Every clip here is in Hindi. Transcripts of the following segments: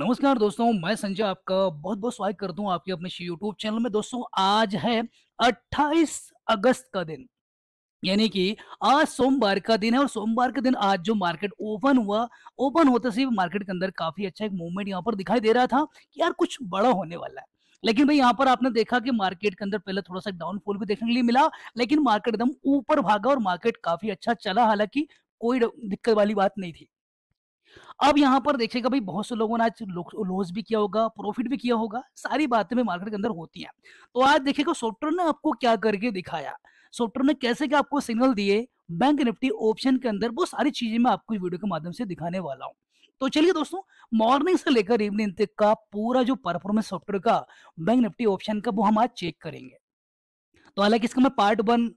नमस्कार दोस्तों मैं संजय आपका बहुत बहुत स्वागत करता हूँ आपके अपने यूट्यूब चैनल में दोस्तों आज है 28 अगस्त का दिन यानी कि आज सोमवार का दिन है और सोमवार के दिन आज जो मार्केट ओपन हुआ ओपन होते से मार्केट के अंदर काफी अच्छा एक मूवमेंट यहाँ पर दिखाई दे रहा था कि यार कुछ बड़ा होने वाला है लेकिन भाई यहाँ पर आपने देखा कि मार्केट के अंदर पहले थोड़ा सा डाउनफॉल भी देखने के लिए मिला लेकिन मार्केट एकदम ऊपर भागा और मार्केट काफी अच्छा चला हालांकि कोई दिक्कत वाली बात नहीं थी अब यहाँ पर देखिएगा भाई बहुत से लोगों ने आज लॉस भी किया होगा प्रॉफिट भी किया होगा सारी बातें भी मार्केट के अंदर होती हैं तो आज देखिएगा सॉफ्टवेयर ने आपको क्या करके दिखाया सॉफ्टवेयर ने कैसे क्या आपको सिग्नल दिए बैंक निफ्टी ऑप्शन के अंदर वो सारी चीजें मैं आपको वीडियो के माध्यम से दिखाने वाला हूँ तो चलिए दोस्तों मॉर्निंग से लेकर इवनिंग तक का पूरा जो परफॉर्मेंस सॉफ्टवेयर का बैंक निफ्टी ऑप्शन का वो हम आज चेक करेंगे तो हालांकि इसका मैं पार्ट वन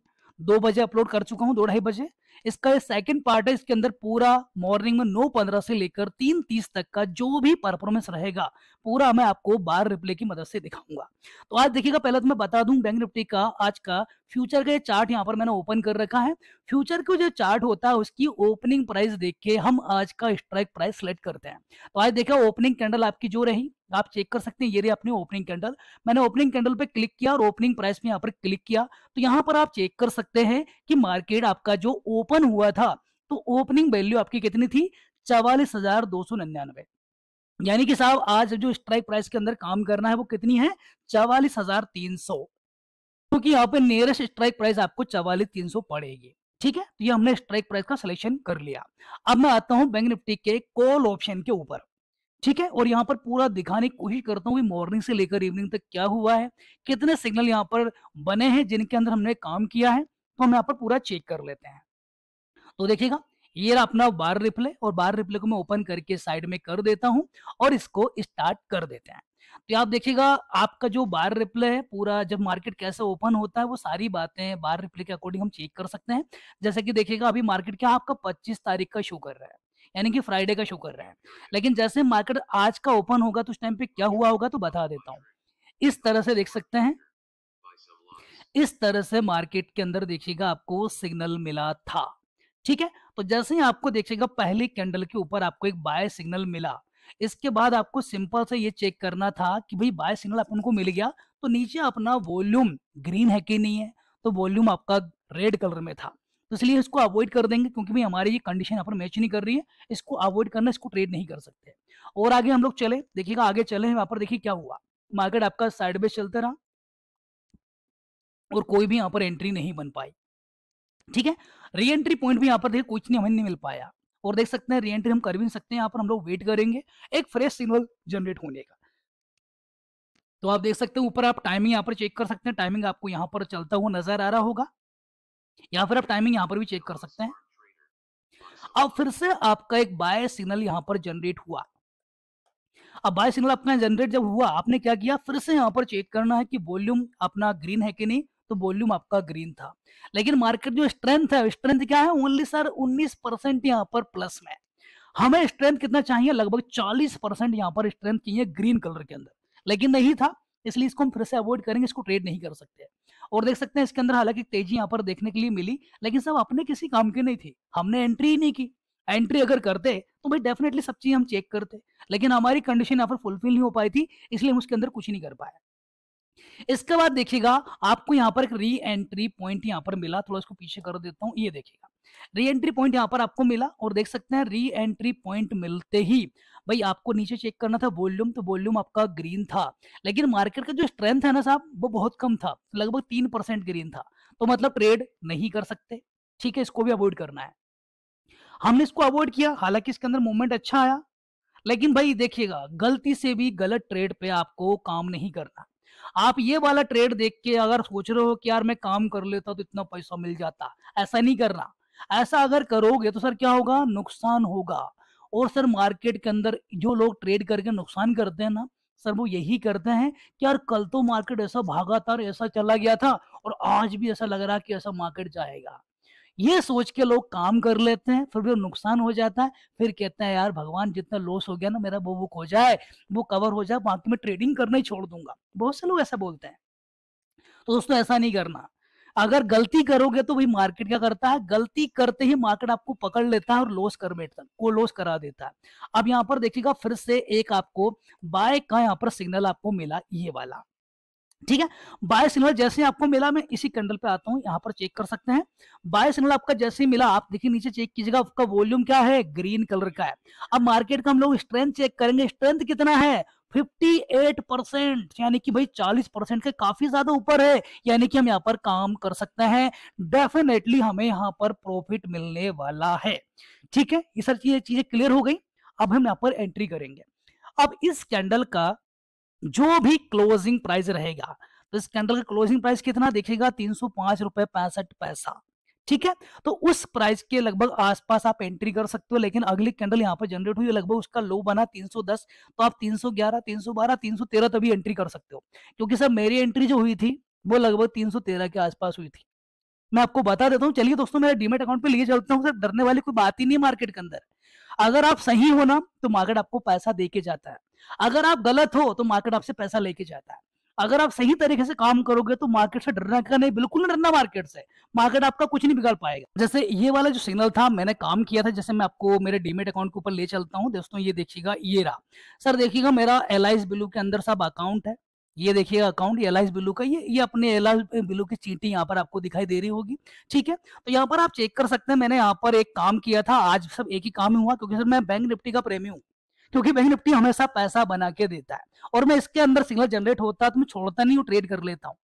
दो बजे अपलोड कर चुका हूं दो ढाई बजे इसका सेकंड पार्ट है इसके अंदर पूरा मॉर्निंग में नौ पंद्रह से लेकर तीन तीस तक का जो भी परफॉर्मेंस रहेगा पूरा मैं आपको बार रिप्ले की मदद से दिखाऊंगा तो आज देखिएगा पहले तो मैं बता दूं बैंक निफ्टी का आज का फ्यूचर का चार्ट यहाँ पर मैंने ओपन कर रखा है फ्यूचर का जो चार्ट होता है उसकी ओपनिंग प्राइस देख के हम आज का स्ट्राइक प्राइस सेलेक्ट करते हैं तो आज देखा ओपनिंग कैंडल आपकी जो रही आप चेक कर सकते हैं ये रही अपनी ओपनिंग कैंडल मैंने ओपनिंग कैंडल पे क्लिक किया और ओपनिंग प्राइस में यहाँ पर क्लिक किया तो यहाँ पर आप चेक कर सकते हैं कि मार्केट आपका जो ओपन हुआ था तो ओपनिंग वैल्यू आपकी कितनी थी चवालीस हजार दो सौ निन्यानवे यानी कि साहब आज जो स्ट्राइक प्राइस के अंदर काम करना है वो कितनी है चवालीस हजार तीन सौ क्योंकि यहाँ पे नियरेस्ट स्ट्राइक प्राइस आपको चवालीस तीन सौ पड़ेगी ठीक है तो ये हमने स्ट्राइक प्राइस का सिलेक्शन कर लिया अब मैं आता हूं बैंक निफ्टी के कॉल ऑप्शन के ऊपर ठीक है और यहाँ पर पूरा दिखाने की कोशिश करता हूँ कि मॉर्निंग से लेकर इवनिंग तक क्या हुआ है कितने सिग्नल यहाँ पर बने हैं जिनके अंदर हमने काम किया है तो हम यहाँ पर पूरा चेक कर लेते हैं तो देखिएगा ये अपना बार रिप्ले और बार रिप्ले को मैं ओपन करके साइड में कर देता हूं और इसको स्टार्ट कर देते हैं तो आप देखिएगा आपका जो बार रिप्ले है पूरा जब मार्केट कैसे ओपन होता है वो सारी बातें बार रिप्ले के अकॉर्डिंग हम चेक कर सकते हैं जैसे कि देखिएगा अभी मार्केट क्या आपका पच्चीस तारीख का शो कर रहा है यानी कि फ्राइडे का शो कर रहा है लेकिन जैसे मार्केट आज का ओपन होगा तो उस टाइम पे क्या हुआ होगा तो बता देता हूँ इस तरह से देख सकते हैं इस तरह से मार्केट के अंदर देखिएगा आपको सिग्नल मिला था ठीक है तो जैसे ही आपको देखिएगा पहली कैंडल के ऊपर आपको एक बाय सिग्नल मिला इसके बाद आपको सिंपल से ये चेक करना था कि भाई बाय सिग्नल अपन को मिल गया तो नीचे अपना वॉल्यूम ग्रीन है कि नहीं है तो वॉल्यूम आपका रेड कलर में था तो इसलिए इसको अवॉइड कर देंगे क्योंकि भाई हमारी ये कंडीशन यहाँ पर मैच नहीं कर रही है इसको अवॉइड करना इसको ट्रेड नहीं कर सकते और आगे हम लोग चले देखिएगा आगे चले वहां पर देखिए क्या हुआ मार्केट आपका साइड बेस चलता रहा और कोई भी यहाँ पर एंट्री नहीं बन पाई ठीक है री एंट्री पॉइंट भी यहाँ पर देखिए कुछ नहीं हमें नहीं मिल पाया और देख सकते हैं रीएंट्री हम कर भी सकते हैं यहाँ पर हम लोग वेट करेंगे एक फ्रेश सिग्नल जनरेट होने का तो आप देख सकते हैं ऊपर आप टाइमिंग यहाँ पर चेक कर सकते हैं टाइमिंग आपको यहाँ पर चलता हुआ नजर आ रहा होगा या फिर आप टाइमिंग यहाँ पर भी चेक कर सकते हैं अब फिर से आपका एक बाय सिग्नल यहाँ पर जनरेट हुआ अब बाय सिग्नल अपना जनरेट जब हुआ आपने क्या किया फिर से यहाँ पर चेक करना है कि वॉल्यूम अपना ग्रीन है कि नहीं तो वॉल्यूम आपका ग्रीन था लेकिन मार्केट जो स्ट्रेंथ है स्ट्रेंथ क्या है ओनली सर 19 परसेंट यहाँ पर प्लस में हमें स्ट्रेंथ कितना चाहिए लगभग 40 परसेंट यहाँ पर स्ट्रेंथ चाहिए ग्रीन कलर के अंदर लेकिन नहीं था इसलिए इसको हम फिर से अवॉइड करेंगे इसको ट्रेड नहीं कर सकते और देख सकते हैं इसके अंदर हालांकि तेजी यहाँ पर देखने के लिए मिली लेकिन सब अपने किसी काम के नहीं थे हमने एंट्री ही नहीं की एंट्री अगर करते तो भाई डेफिनेटली सब चीज़ हम चेक करते लेकिन हमारी कंडीशन यहाँ पर फुलफिल नहीं हो पाई थी इसलिए हम उसके अंदर कुछ नहीं कर पाया इसके बाद देखिएगा आपको यहाँ पर एक री एंट्री पॉइंट यहाँ पर मिला थोड़ा इसको पीछे कर देता हूँ ये देखिएगा री एंट्री पॉइंट यहाँ पर आपको मिला और देख सकते हैं री एंट्री पॉइंट मिलते ही भाई आपको नीचे चेक करना था वॉल्यूम तो वॉल्यूम आपका ग्रीन था लेकिन मार्केट का जो स्ट्रेंथ है ना साहब वो बहुत कम था लगभग तीन परसेंट ग्रीन था तो मतलब ट्रेड नहीं कर सकते ठीक है इसको भी अवॉइड करना है हमने इसको अवॉइड किया हालांकि इसके अंदर मूवमेंट अच्छा आया लेकिन भाई देखिएगा गलती से भी गलत ट्रेड पे आपको काम नहीं करना आप ये वाला ट्रेड देख के अगर सोच रहे हो कि यार मैं काम कर लेता तो इतना पैसा मिल जाता ऐसा नहीं करना ऐसा अगर करोगे तो सर क्या होगा नुकसान होगा और सर मार्केट के अंदर जो लोग ट्रेड करके नुकसान करते हैं ना सर वो यही करते हैं कि यार कल तो मार्केट ऐसा भागा था ऐसा चला गया था और आज भी ऐसा लग रहा कि ऐसा मार्केट जाएगा ये सोच के लोग काम कर लेते हैं फिर भी नुकसान हो जाता है फिर कहते हैं यार भगवान जितना लॉस हो गया ना मेरा वो बुक हो जाए वो कवर हो जाए बाकी मैं ट्रेडिंग करना ही छोड़ दूंगा बहुत से लोग ऐसा बोलते हैं तो दोस्तों ऐसा नहीं करना अगर गलती करोगे तो वही मार्केट क्या करता है गलती करते ही मार्केट आपको पकड़ लेता है और लॉस कर बैठता को लॉस करा देता है अब यहाँ पर देखिएगा फिर से एक आपको बाय का यहाँ पर सिग्नल आपको मिला ये वाला ठीक है बाय सिग्नल जैसे आपको मिला मैं इसी कैंडल पे आता हूँ यहाँ पर चेक कर सकते हैं बाय सिग्नल आपका जैसे ही मिला आप देखिए नीचे चेक कीजिएगा आपका वॉल्यूम क्या है ग्रीन कलर का है अब मार्केट का हम लोग स्ट्रेंथ चेक करेंगे स्ट्रेंथ कितना है 58 परसेंट यानी कि भाई 40 परसेंट के काफी ज्यादा ऊपर है यानी कि हम यहाँ पर काम कर सकते हैं डेफिनेटली हमें यहाँ पर प्रॉफिट मिलने वाला है ठीक है ये सर चीजें क्लियर हो गई अब हम यहाँ पर एंट्री करेंगे अब इस कैंडल का जो भी क्लोजिंग प्राइस रहेगा तो इस कैंडल का क्लोजिंग प्राइस कितना देखेगा तीन सौ पांच रुपए पैंसठ पैसा ठीक है तो उस प्राइस के लगभग आसपास आप एंट्री कर सकते हो लेकिन अगली कैंडल यहाँ पर जनरेट हुई लगभग उसका लो बना 310 तो आप 311, 312, 313 तभी एंट्री कर सकते हो क्योंकि सर मेरी एंट्री जो हुई थी वो लगभग 313 के आसपास हुई थी मैं आपको बता देता हूँ चलिए दोस्तों मेरे डीमेट अकाउंट पे लिए चलता हूँ सर डरने वाली कोई बात ही नहीं मार्केट के अंदर अगर आप सही हो ना तो मार्केट आपको पैसा दे के जाता है अगर आप गलत हो तो मार्केट आपसे पैसा लेके जाता है अगर आप सही तरीके से काम करोगे तो मार्केट से डरना का नहीं बिल्कुल नहीं डरना मार्केट से मार्केट आपका कुछ नहीं बिगाड़ पाएगा जैसे ये वाला जो सिग्नल था मैंने काम किया था जैसे मैं आपको मेरे डीमेट अकाउंट के ऊपर ले चलता हूँ दोस्तों ये देखिएगा ये रहा सर देखिएगा मेरा एल ब्लू के अंदर सब अकाउंट है ये देखिएगा अकाउंट एल ब्लू का ये ये अपने एल ब्लू की चीटी यहाँ पर आपको दिखाई दे रही होगी ठीक है तो यहाँ पर आप चेक कर सकते हैं मैंने यहाँ पर एक काम किया था आज सब एक ही काम हुआ क्योंकि सर मैं बैंक निफ्टी का प्रेमी हूँ क्योंकि बैंक निफ्टी हमेशा पैसा बना के देता है और मैं इसके अंदर सिग्नल जनरेट होता है तो मैं छोड़ता नहीं हूँ ट्रेड कर लेता हूँ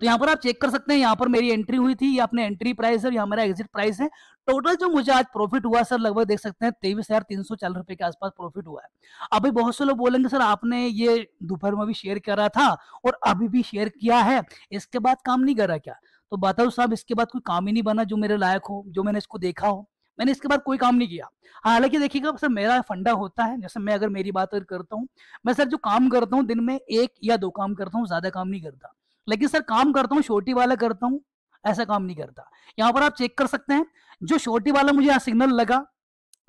तो यहाँ पर आप चेक कर सकते हैं यहाँ पर मेरी एंट्री हुई थी अपने एंट्री प्राइस है मेरा एग्जिट प्राइस है टोटल जो मुझे आज प्रॉफिट हुआ सर लगभग देख सकते हैं तेईस हजार तीन सौ चालीस रुपए के आसपास प्रॉफिट हुआ है अभी बहुत से लोग बोलेंगे सर आपने ये दोपहर में भी शेयर करा था और अभी भी शेयर किया है इसके बाद काम नहीं करा क्या तो बताओ साहब इसके बाद कोई काम ही नहीं बना जो मेरे लायक हो जो मैंने इसको देखा हो मैंने इसके बाद कोई काम नहीं किया हालांकि देखिएगा सर मेरा फंडा होता है जैसे मैं अगर मेरी बात अगर करता हूँ मैं सर जो काम करता हूँ दिन में एक या दो काम करता हूँ ज्यादा काम नहीं करता लेकिन सर काम करता हूँ छोटी वाला करता हूँ ऐसा काम नहीं करता यहाँ पर आप चेक कर सकते हैं जो छोटी वाला मुझे यहाँ सिग्नल लगा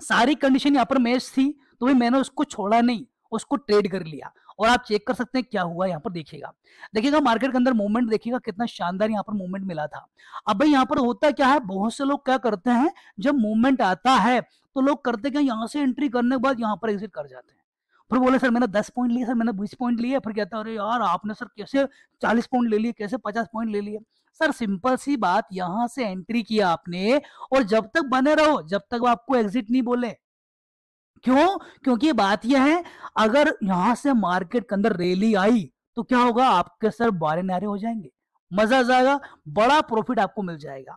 सारी कंडीशन यहाँ पर मैच थी तो भाई मैंने उसको छोड़ा नहीं उसको ट्रेड कर लिया और आप चेक कर सकते हैं क्या हुआ यहाँ पर देखिएगा देखिएगा मार्केट के अंदर मूवमेंट देखिएगा कितना शानदार यहाँ पर मूवमेंट मिला था अब भाई यहाँ पर होता क्या है बहुत से लोग क्या करते हैं जब मूवमेंट आता है तो लोग करते क्या यहाँ से एंट्री करने के बाद यहाँ पर एग्जिट कर जाते हैं फिर बोले सर मैंने दस पॉइंट लिए सर मैंने बीस पॉइंट लिए फिर कहता अरे यार आपने सर कैसे चालीस पॉइंट ले लिए कैसे पचास पॉइंट ले लिए सर सिंपल सी बात यहाँ से एंट्री किया आपने और जब तक बने रहो जब तक आपको एग्जिट नहीं बोले क्यों क्योंकि बात यह है अगर यहां से मार्केट के अंदर रैली आई तो क्या होगा आपके सर बारे नारे हो जाएंगे मजा आ जाएगा बड़ा प्रॉफिट आपको मिल जाएगा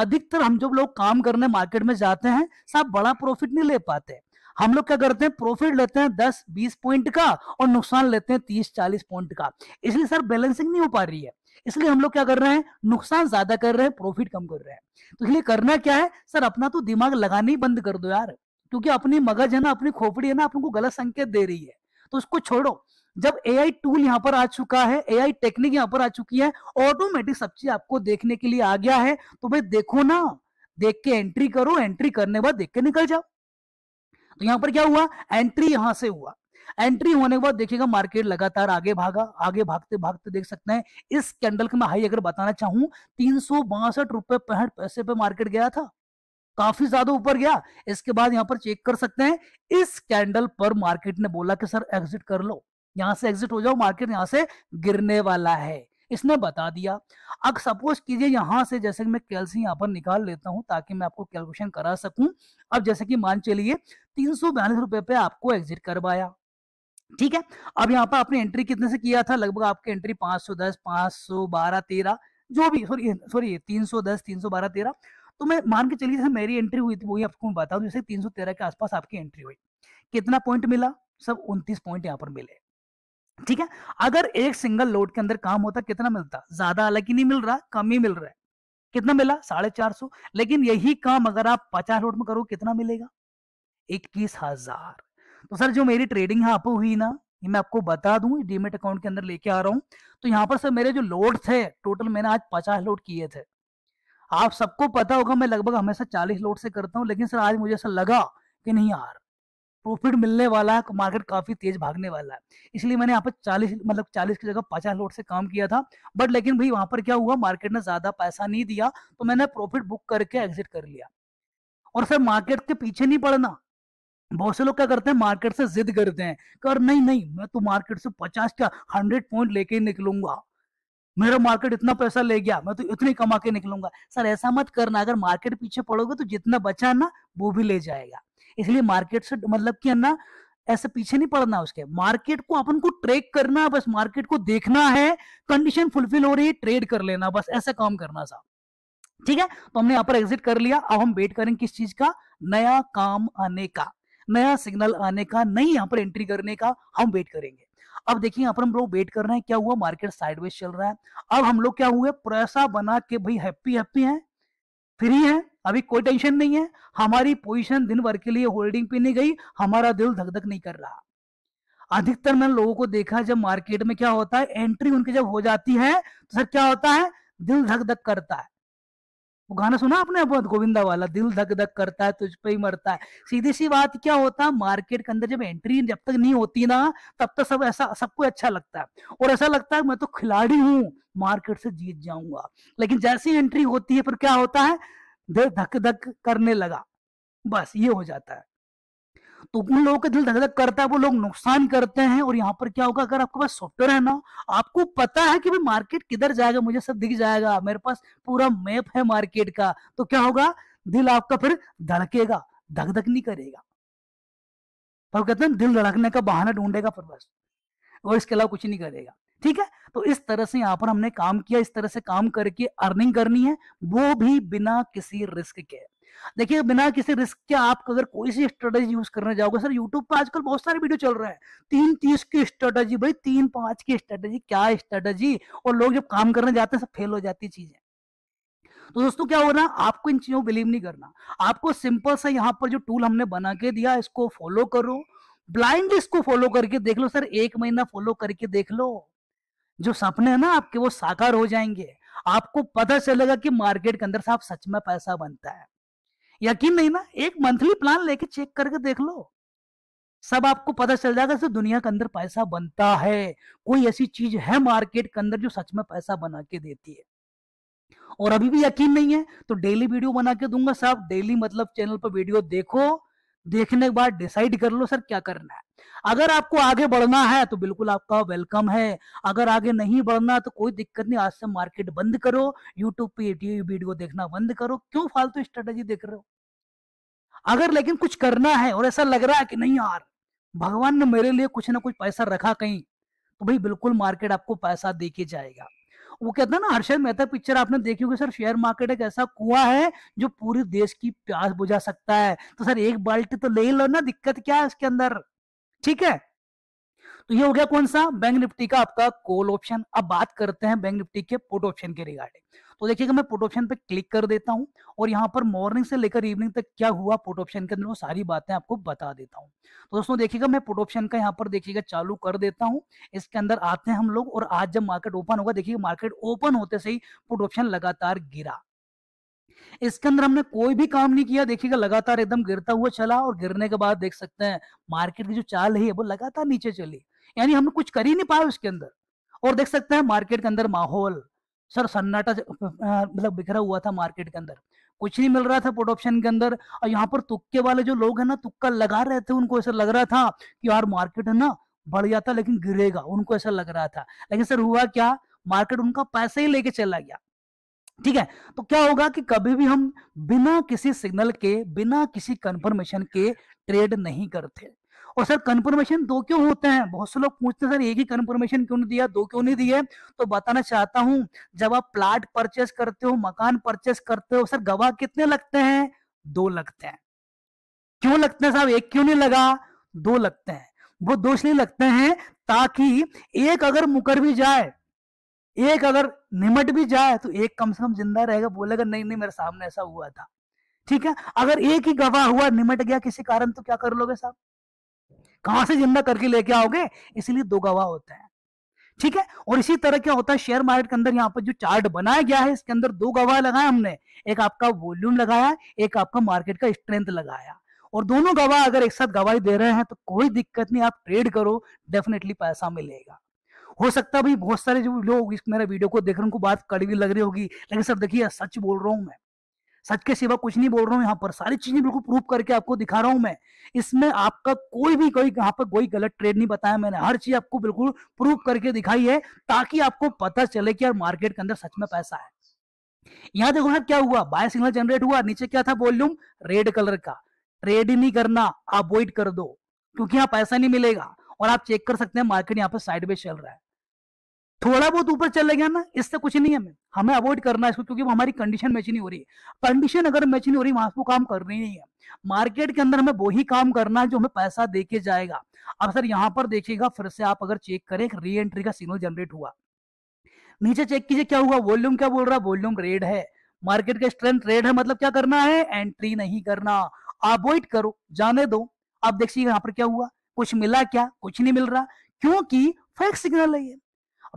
अधिकतर हम जब लोग काम करने मार्केट में जाते हैं साहब बड़ा प्रॉफिट नहीं ले पाते हम लोग क्या करते हैं प्रॉफिट लेते हैं दस बीस पॉइंट का और नुकसान लेते हैं तीस चालीस पॉइंट का इसलिए सर बैलेंसिंग नहीं हो पा रही है इसलिए हम लोग क्या कर रहे हैं नुकसान ज्यादा कर रहे हैं प्रॉफिट कम कर रहे हैं तो इसलिए करना क्या है सर अपना तो दिमाग लगाना ही बंद कर दो यार क्योंकि अपनी मगज है ना अपनी खोपड़ी है ना अपन को गलत संकेत दे रही है तो उसको छोड़ो जब ए आई टूल यहाँ पर आ चुका है ए आई टेक्निक यहाँ पर आ चुकी है ऑटोमेटिक सब चीज आपको देखने के लिए आ गया है तो भाई देखो ना देख के एंट्री करो एंट्री करने के बाद देख के निकल जाओ तो यहाँ पर क्या हुआ एंट्री यहां से हुआ एंट्री होने के बाद देखिएगा मार्केट लगातार आगे भागा आगे भागते भागते देख सकते हैं इस कैंडल का मैं हाई अगर बताना चाहूं तीन सौ बासठ रुपए पैसे पे मार्केट गया था काफी ज्यादा ऊपर गया इसके बाद यहाँ पर चेक कर सकते हैं इस कैंडल पर मार्केट ने बोला कि सर एग्जिट कर लो यहां से एग्जिट हो जाओ मार्केट यहां से गिरने वाला है इसने बता दिया अब सपोज कीजिए यहाँ से जैसे कि मैं कैलसी यहाँ पर निकाल लेता हूँ ताकि मैं आपको कैलकुलेशन करा सकूं अब जैसे कि मान चलिए तीन सौ बयालीस रुपए पे आपको एग्जिट करवाया ठीक है अब यहाँ पर आपने एंट्री कितने से किया था लगभग आपकी एंट्री पांच सौ दस पांच सौ बारह तेरह जो भी सॉरी सॉरी तीन सौ दस तीन सौ बारह तेरह तो मैं मान के चलिए मेरी एंट्री हुई थी वही आपको मैं बता दूं जैसे तेरह के आसपास आपकी एंट्री हुई कितना पॉइंट मिला सब उन्तीस पॉइंट यहाँ पर मिले ठीक है अगर एक सिंगल लोड के अंदर काम होता कितना मिलता ज्यादा हालांकि नहीं मिल रहा कम ही मिल रहा है कितना मिला साढ़े चार सौ लेकिन यही काम अगर आप पचास लोड में करो कितना मिलेगा इक्कीस हजार तो सर जो मेरी ट्रेडिंग यहाँ पर हुई ना ये मैं आपको बता दूं डीमेट अकाउंट के अंदर लेके आ रहा हूँ तो यहाँ पर सर मेरे जो लोड थे टोटल मैंने आज पचास लोड किए थे आप सबको पता होगा मैं लगभग हमेशा चालीस लोट से करता हूँ लेकिन सर आज मुझे ऐसा लगा कि नहीं यार प्रॉफिट मिलने वाला है मार्केट काफी तेज भागने वाला है इसलिए मैंने यहाँ पर चालीस मतलब चालीस की जगह पचास लोट से काम किया था बट लेकिन भाई वहां पर क्या हुआ मार्केट ने ज्यादा पैसा नहीं दिया तो मैंने प्रॉफिट बुक करके एग्जिट कर लिया और सर मार्केट के पीछे नहीं पड़ना बहुत से लोग क्या करते हैं मार्केट से जिद करते हैं कर नहीं नहीं मैं तो मार्केट से पचास क्या हंड्रेड पॉइंट लेके निकलूंगा मेरा मार्केट इतना पैसा ले गया मैं तो इतने कमा के निकलूंगा सर ऐसा मत करना अगर मार्केट पीछे पड़ोगे तो जितना बचा ना वो भी ले जाएगा इसलिए मार्केट से मतलब कि ना ऐसे पीछे नहीं पड़ना उसके मार्केट को अपन को ट्रेक करना बस मार्केट को देखना है कंडीशन फुलफिल हो रही है ट्रेड कर लेना बस ऐसा काम करना साहब ठीक है तो हमने यहाँ पर एग्जिट कर लिया अब हम वेट करें किस चीज का नया काम आने का नया सिग्नल आने का नई यहाँ पर एंट्री करने का हम वेट करेंगे अब देखिए यहाँ पर हम लोग वेट कर रहे हैं क्या हुआ मार्केट साइडवेज चल रहा है अब हम लोग क्या हुए पैसा बना के भाई हैप्पी हैप्पी है फ्री है अभी कोई टेंशन नहीं है हमारी पोजीशन दिन भर के लिए होल्डिंग पे नहीं गई हमारा दिल धक धक नहीं कर रहा अधिकतर मैंने लोगों को देखा जब मार्केट में क्या होता है एंट्री उनकी जब हो जाती है तो सर क्या होता है दिल धक धक करता है वो गाना सुना आपने बहुत गोविंदा वाला दिल धक धक करता है तुझ पे ही मरता है सीधी सी बात क्या होता है मार्केट के अंदर जब एंट्री जब तक नहीं होती ना तब तक सब ऐसा सबको अच्छा लगता है और ऐसा लगता है मैं तो खिलाड़ी हूँ मार्केट से जीत जाऊंगा लेकिन जैसी एंट्री होती है फिर क्या होता है दिल धक धक करने लगा बस ये हो जाता है तो उन लोगों का दिल धड़क करता है वो लोग नुकसान करते हैं और यहाँ पर क्या होगा अगर आपके पास सॉफ्टवेयर है ना आपको पता है कि भाई मार्केट किधर जाएगा मुझे सब दिख जाएगा मेरे पास पूरा मैप है मार्केट का तो क्या होगा दिल आपका फिर धड़केगा धक धक नहीं करेगा पर कहते हैं दिल धड़कने का बहाना ढूंढेगा फिर बस और इसके अलावा कुछ नहीं करेगा ठीक है तो इस तरह से यहाँ पर हमने काम किया इस तरह से काम करके अर्निंग करनी है वो भी बिना किसी रिस्क के देखिए बिना किसी रिस्क के आप अगर कोई सी स्ट्रेटेजी यूज करने जाओगे सर यूट्यूब पर आजकल बहुत सारे वीडियो चल रहे हैं तीन तीस की स्ट्रेटेजी भाई तीन पांच की स्ट्रेटेजी क्या स्ट्रेटेजी और लोग जब काम करने जाते हैं सब फेल हो जाती चीजें तो दोस्तों क्या हो रहा है आपको इन चीजों बिलीव नहीं करना आपको सिंपल सा यहाँ पर जो टूल हमने बना के दिया इसको फॉलो करो ब्लाइंड इसको फॉलो करके देख लो सर एक महीना फॉलो करके देख लो जो सपने हैं ना आपके वो साकार हो जाएंगे आपको पता चलेगा कि मार्केट के अंदर से आप सच में पैसा बनता है यकीन नहीं ना एक मंथली प्लान लेके चेक करके देख लो सब आपको पता चल जाएगा सिर्फ दुनिया के अंदर पैसा बनता है कोई ऐसी चीज है मार्केट के अंदर जो सच में पैसा बना के देती है और अभी भी यकीन नहीं है तो डेली वीडियो बना के दूंगा साहब डेली मतलब चैनल पर वीडियो देखो देखने के बाद डिसाइड कर लो सर क्या करना है अगर आपको आगे बढ़ना है तो बिल्कुल आपका वेलकम है अगर आगे नहीं बढ़ना तो कोई दिक्कत नहीं आज से मार्केट बंद करो यूट्यूब पे वीडियो देखना बंद करो क्यों फालतू तो स्ट्रेटेजी देख रहे हो अगर लेकिन कुछ करना है और ऐसा लग रहा है कि नहीं यार भगवान ने मेरे लिए कुछ ना कुछ पैसा रखा कहीं तो भाई बिल्कुल मार्केट आपको पैसा दे के जाएगा वो कहता है ना हर्षद मेहता पिक्चर आपने देखी होगी सर शेयर मार्केट एक ऐसा कुआ है जो पूरे देश की प्यास बुझा सकता है तो सर एक बाल्टी तो ले लो ना दिक्कत क्या है इसके अंदर ठीक है तो ये हो गया कौन सा बैंक निफ्टी का आपका कॉल ऑप्शन अब बात करते हैं बैंक निफ्टी के पुट ऑप्शन के रिगार्डिंग तो देखिएगा मैं पुट ऑप्शन पे क्लिक कर देता हूँ और यहाँ पर मॉर्निंग से लेकर इवनिंग तक क्या हुआ पुट ऑप्शन के अंदर वो सारी बातें आपको बता देता हूँ तो दोस्तों देखिएगा मैं पुट ऑप्शन का यहाँ पर देखिएगा चालू कर देता हूँ इसके अंदर आते हैं हम लोग और आज जब मार्केट ओपन होगा देखिएगा मार्केट ओपन होते से ही पुट ऑप्शन लगातार गिरा इसके अंदर हमने कोई भी काम नहीं किया देखिएगा लगातार एकदम गिरता हुआ चला और गिरने के बाद देख सकते हैं मार्केट की जो चाल है वो लगातार नीचे चली यानी हमने कुछ कर ही नहीं पाया उसके अंदर और देख सकते हैं मार्केट के अंदर माहौल सर सन्नाटा मतलब बिखरा हुआ था मार्केट के अंदर कुछ नहीं मिल रहा था पुट ऑप्शन के अंदर और यहाँ पर तुक्के वाले जो लोग है ना तुक्का लगा रहे थे उनको ऐसा लग रहा था कि यार मार्केट है ना बढ़ जाता लेकिन गिरेगा उनको ऐसा लग रहा था लेकिन सर हुआ क्या मार्केट उनका पैसा ही लेके चला गया ठीक है तो क्या होगा कि कभी भी हम बिना किसी सिग्नल के बिना किसी कंफर्मेशन के ट्रेड नहीं करते और सर कंफर्मेशन दो क्यों होते हैं बहुत से लोग पूछते हैं सर एक ही कंफर्मेशन क्यों नहीं दिया दो क्यों नहीं दिए तो बताना चाहता हूं जब आप प्लाट परचेस करते हो मकान परचेस करते हो सर गवाह कितने लगते हैं दो लगते हैं क्यों लगते हैं साहब एक क्यों नहीं लगा दो लगते हैं वो दो इसलिए लगते हैं ताकि एक अगर मुकर भी जाए एक अगर निमट भी जाए तो एक कम से कम जिंदा रहेगा बोलेगा नहीं नहीं मेरे सामने ऐसा हुआ था ठीक है अगर एक ही गवाह हुआ निमट गया किसी कारण तो क्या कर लोगे साहब कहां से जिंदा करके लेके आओगे इसलिए दो गवाह होता है ठीक है और इसी तरह क्या होता है शेयर मार्केट के अंदर यहाँ पर जो चार्ट बनाया गया है इसके अंदर दो गवाह लगाए हमने एक आपका वॉल्यूम लगाया एक आपका मार्केट का स्ट्रेंथ लगाया और दोनों गवाह अगर एक साथ गवाही दे रहे हैं तो कोई दिक्कत नहीं आप ट्रेड करो डेफिनेटली पैसा मिलेगा हो सकता है भाई बहुत सारे जो लोग इस मेरे वीडियो को देख रहे उनको बात कड़वी लग रही होगी लेकिन सर देखिए सच बोल रहा हूँ मैं सच के सिवा कुछ नहीं बोल रहा हूँ यहाँ पर सारी चीजें बिल्कुल प्रूफ करके आपको दिखा रहा हूँ मैं इसमें आपका कोई भी कोई यहाँ पर कोई गलत ट्रेड नहीं बताया मैंने हर चीज आपको बिल्कुल प्रूफ करके दिखाई है ताकि आपको पता चले कि यार मार्केट के अंदर सच में पैसा है यहाँ देखो ना क्या हुआ बाय सिग्नल जनरेट हुआ नीचे क्या था वॉल्यूम रेड कलर का ट्रेड नहीं करना अवॉइड कर दो क्योंकि यहाँ पैसा नहीं मिलेगा और आप चेक कर सकते हैं मार्केट यहाँ पर साइड चल रहा है थोड़ा बहुत ऊपर चले गया ना इससे कुछ नहीं है हमें हमें अवॉइड करना है इसको क्योंकि हमारी कंडीशन मैच नहीं हो रही है कंडीशन अगर मैच नहीं हो रही वहां वो काम रही नहीं है मार्केट के अंदर हमें वही काम करना है जो हमें पैसा दे के जाएगा अब सर यहाँ पर देखिएगा फिर से आप अगर चेक करें री एंट्री का सिग्नल जनरेट हुआ नीचे चेक कीजिए क्या हुआ वॉल्यूम क्या बोल रहा है वॉल्यूम रेड है मार्केट का स्ट्रेंथ रेड है मतलब क्या करना है एंट्री नहीं करना अवॉइड करो जाने दो आप देखिए यहाँ पर क्या हुआ कुछ मिला क्या कुछ नहीं मिल रहा क्योंकि फेक सिग्नल है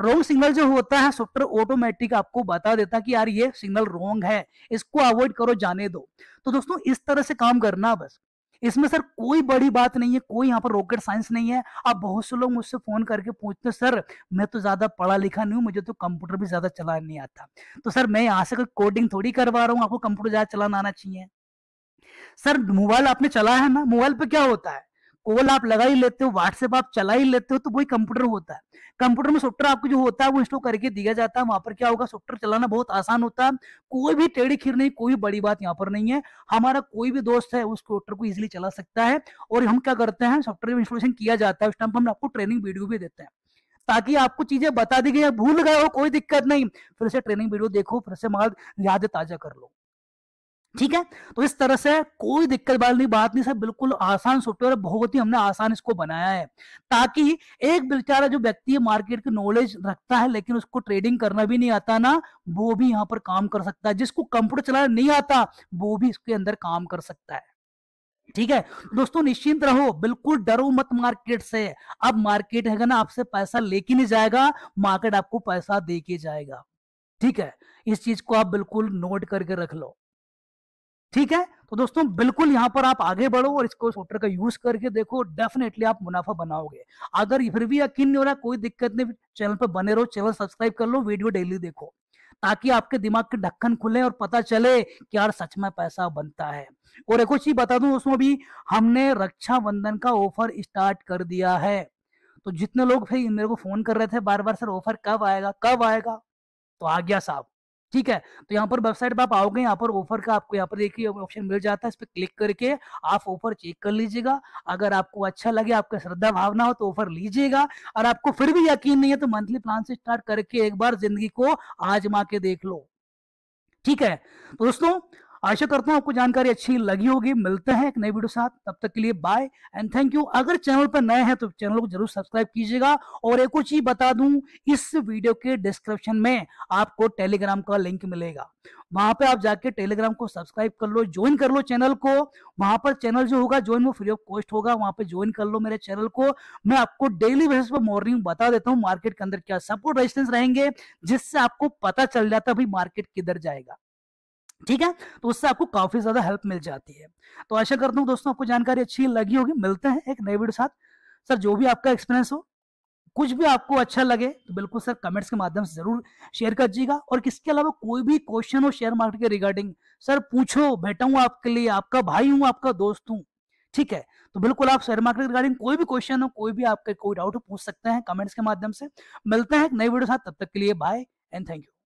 रोंग सिग्नल जो होता है सॉफ्टवेयर ऑटोमेटिक आपको बता देता कि यार ये सिग्नल रॉन्ग है इसको अवॉइड करो जाने दो तो दोस्तों इस तरह से काम करना बस इसमें सर कोई बड़ी बात नहीं है कोई यहाँ पर रॉकेट साइंस नहीं है आप बहुत से लोग मुझसे फोन करके पूछते सर मैं तो ज्यादा पढ़ा लिखा नहीं हूँ मुझे तो कंप्यूटर भी ज्यादा चलाना नहीं आता तो सर मैं यहाँ से कोई कोडिंग थोड़ी करवा रहा हूँ आपको कंप्यूटर ज्यादा चलाना आना चाहिए सर मोबाइल आपने चलाया है ना मोबाइल पे क्या होता है कॉल आप लगा ही लेते हो व्हाट्सएप आप चला ही लेते हो तो वही कंप्यूटर होता है कंप्यूटर में सॉफ्टवेयर आपको जो होता है वो इंस्टॉल करके दिया जाता है वहां पर क्या होगा सॉफ्टवेयर चलाना बहुत आसान होता है कोई भी टेढ़ी खीर नहीं कोई बड़ी बात यहाँ पर नहीं है हमारा कोई भी दोस्त है उस सॉफ्टवेयर को इजिली चला सकता है और हम क्या करते हैं सॉफ्टवेयर इंस्टॉलेशन किया जाता है उस टाइम हम आपको ट्रेनिंग वीडियो भी देते हैं ताकि आपको चीजें बता दी गई भूल गए हो कोई दिक्कत नहीं फिर से ट्रेनिंग वीडियो देखो फिर से मार याद ताजा कर लो ठीक है तो इस तरह से कोई दिक्कत वाली बात नहीं सर बिल्कुल आसान सॉफ्टवेयर बहुत ही हमने आसान इसको बनाया है ताकि एक बेचारा जो व्यक्ति है मार्केट की नॉलेज रखता है लेकिन उसको ट्रेडिंग करना भी नहीं आता ना वो भी यहाँ पर काम कर सकता है जिसको कंप्यूटर चलाना नहीं आता वो भी इसके अंदर काम कर सकता है ठीक है दोस्तों निश्चिंत रहो बिल्कुल डरो मत मार्केट से अब मार्केट है ना आपसे पैसा लेके नहीं जाएगा मार्केट आपको पैसा दे के जाएगा ठीक है इस चीज को आप बिल्कुल नोट करके रख लो ठीक है तो दोस्तों बिल्कुल यहाँ पर आप आगे बढ़ो और इसको सोटर का यूज करके देखो डेफिनेटली आप मुनाफा बनाओगे अगर फिर भी यकीन नहीं हो रहा कोई दिक्कत नहीं चैनल पर बने रहो चैनल सब्सक्राइब कर लो वीडियो डेली देखो ताकि आपके दिमाग के ढक्कन खुले और पता चले कि यार सच में पैसा बनता है और एक चीज बता दूं उसमें भी हमने रक्षाबंधन का ऑफर स्टार्ट कर दिया है तो जितने लोग फिर मेरे को फोन कर रहे थे बार बार सर ऑफर कब आएगा कब आएगा तो आ गया साहब ठीक है तो यहाँ पर वेबसाइट पर आप आओगे यहाँ पर ऑफर का आपको यहाँ पर देखिए ऑप्शन मिल जाता है इस पर क्लिक करके आप ऑफर चेक कर लीजिएगा अगर आपको अच्छा लगे आपका श्रद्धा भावना हो तो ऑफर लीजिएगा और आपको फिर भी यकीन नहीं है तो मंथली प्लान से स्टार्ट करके एक बार जिंदगी को आजमा के देख लो ठीक है तो दोस्तों आशा करता हूं आपको जानकारी अच्छी लगी होगी मिलते हैं एक नई वीडियो साथ तब तक के लिए बाय एंड थैंक यू अगर चैनल पर नए हैं तो चैनल को जरूर सब्सक्राइब कीजिएगा और एक और चीज बता दूं इस वीडियो के डिस्क्रिप्शन में आपको टेलीग्राम का लिंक मिलेगा वहां पे आप जाके टेलीग्राम को सब्सक्राइब कर लो ज्वाइन कर लो चैनल को वहां पर चैनल जो होगा ज्वाइन वो फ्री ऑफ कॉस्ट होगा वहां पर ज्वाइन कर लो मेरे चैनल को मैं आपको डेली बेसिस पर मॉर्निंग बता देता हूँ मार्केट के अंदर क्या सपोर्ट रेजिस्टेंस रहेंगे जिससे आपको पता चल जाता है भाई मार्केट किधर जाएगा ठीक है तो उससे आपको काफी ज्यादा हेल्प मिल जाती है तो आशा करता हूँ दोस्तों आपको जानकारी अच्छी लगी होगी मिलते हैं एक नए वीडियो साथ सर जो भी आपका एक्सपीरियंस हो कुछ भी आपको अच्छा लगे तो बिल्कुल सर कमेंट्स के माध्यम से जरूर शेयर दीजिएगा और किसके अलावा कोई भी क्वेश्चन हो शेयर मार्केट के रिगार्डिंग सर पूछो बैठा हूँ आपके लिए आपका भाई हूँ आपका दोस्त हूँ ठीक है तो बिल्कुल आप शेयर मार्केट रिगार्डिंग कोई भी क्वेश्चन हो कोई भी आपका कोई डाउट हो पूछ सकते हैं कमेंट्स के माध्यम से मिलते हैं नई वीडियो साथ तब तक के लिए बाय एंड थैंक यू